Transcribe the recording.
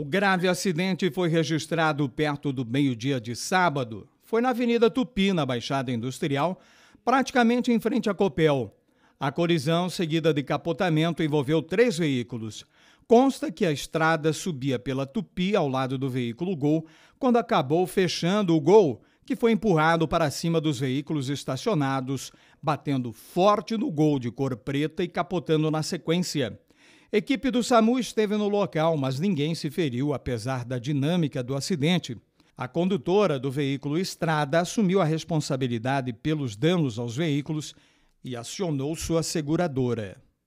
O grave acidente foi registrado perto do meio-dia de sábado. Foi na Avenida Tupi, na Baixada Industrial, praticamente em frente à Copel. A colisão, seguida de capotamento, envolveu três veículos. Consta que a estrada subia pela Tupi ao lado do veículo Gol, quando acabou fechando o Gol, que foi empurrado para cima dos veículos estacionados, batendo forte no Gol de cor preta e capotando na sequência. Equipe do SAMU esteve no local, mas ninguém se feriu, apesar da dinâmica do acidente. A condutora do veículo Estrada assumiu a responsabilidade pelos danos aos veículos e acionou sua seguradora.